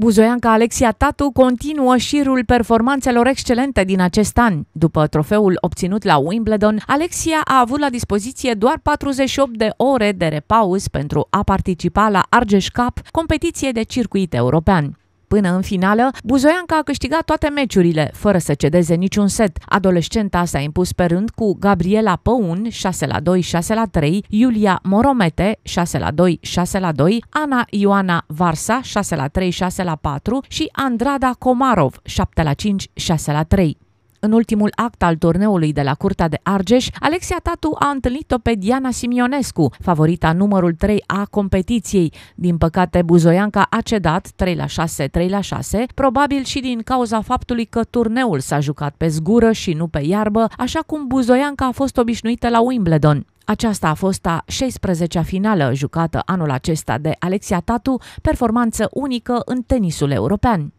Buzoianca Alexia Tatu continuă șirul performanțelor excelente din acest an. După trofeul obținut la Wimbledon, Alexia a avut la dispoziție doar 48 de ore de repaus pentru a participa la Argeș Cup, competiție de circuit european până în finală, Buzoianca a câștigat toate meciurile, fără să cedeze niciun set. Adolescenta s-a impus pe rând cu Gabriela Păun, 6 la 2, 6 la 3, Iulia Moromete, 6 la 2, 6 la 2, Ana Ioana Varsa, 6 la 3, 6 la 4 și Andrada Komarov, 7 la 5, 6 la 3. În ultimul act al turneului de la Curtea de Argeș, Alexia Tatu a întâlnit-o pe Diana Simionescu, favorita numărul 3 a competiției. Din păcate, Buzoianca a cedat 3 la 6, 3 la 6, probabil și din cauza faptului că turneul s-a jucat pe zgură și nu pe iarbă, așa cum Buzoianca a fost obișnuită la Wimbledon. Aceasta a fost a 16-a finală jucată anul acesta de Alexia Tatu, performanță unică în tenisul european.